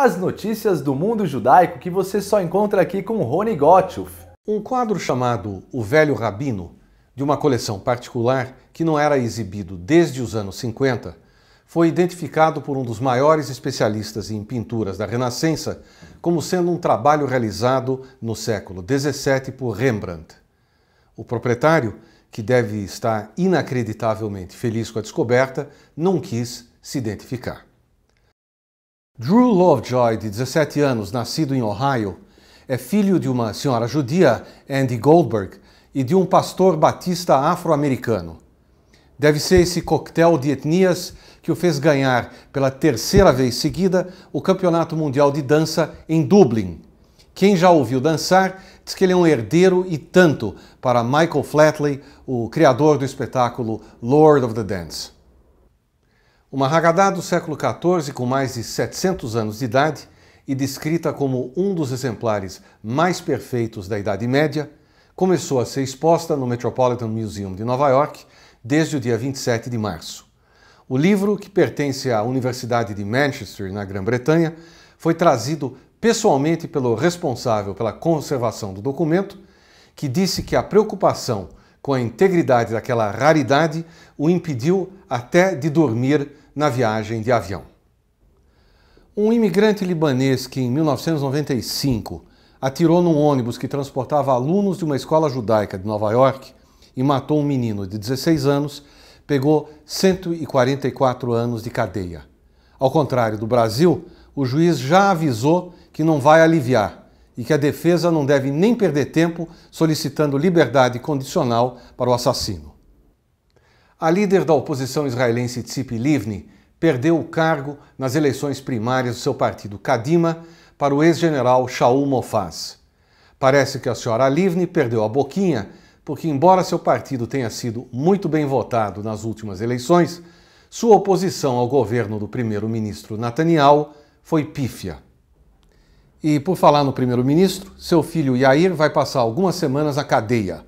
As notícias do mundo judaico que você só encontra aqui com Rony Gottschalk. Um quadro chamado O Velho Rabino, de uma coleção particular que não era exibido desde os anos 50, foi identificado por um dos maiores especialistas em pinturas da Renascença como sendo um trabalho realizado no século 17 por Rembrandt. O proprietário, que deve estar inacreditavelmente feliz com a descoberta, não quis se identificar. Drew Lovejoy, de 17 anos, nascido em Ohio, é filho de uma senhora judia, Andy Goldberg, e de um pastor batista afro-americano. Deve ser esse coquetel de etnias que o fez ganhar pela terceira vez seguida o Campeonato Mundial de Dança em Dublin. Quem já ouviu dançar diz que ele é um herdeiro e tanto para Michael Flatley, o criador do espetáculo Lord of the Dance. Uma ragada do século XIV, com mais de 700 anos de idade e descrita como um dos exemplares mais perfeitos da Idade Média, começou a ser exposta no Metropolitan Museum de Nova York desde o dia 27 de março. O livro, que pertence à Universidade de Manchester, na Grã-Bretanha, foi trazido pessoalmente pelo responsável pela conservação do documento, que disse que a preocupação com a integridade daquela raridade, o impediu até de dormir na viagem de avião. Um imigrante libanês que, em 1995, atirou num ônibus que transportava alunos de uma escola judaica de Nova York e matou um menino de 16 anos, pegou 144 anos de cadeia. Ao contrário do Brasil, o juiz já avisou que não vai aliviar e que a defesa não deve nem perder tempo solicitando liberdade condicional para o assassino. A líder da oposição israelense Tzipi Livni perdeu o cargo nas eleições primárias do seu partido Kadima para o ex-general Shaul Mofaz. Parece que a senhora Livni perdeu a boquinha, porque embora seu partido tenha sido muito bem votado nas últimas eleições, sua oposição ao governo do primeiro-ministro Netanyahu foi pífia. E por falar no primeiro-ministro, seu filho Yair vai passar algumas semanas na cadeia.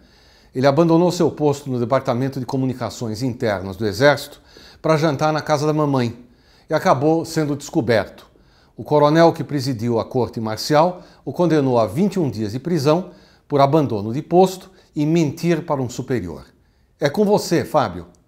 Ele abandonou seu posto no Departamento de Comunicações Internas do Exército para jantar na casa da mamãe e acabou sendo descoberto. O coronel que presidiu a corte marcial o condenou a 21 dias de prisão por abandono de posto e mentir para um superior. É com você, Fábio.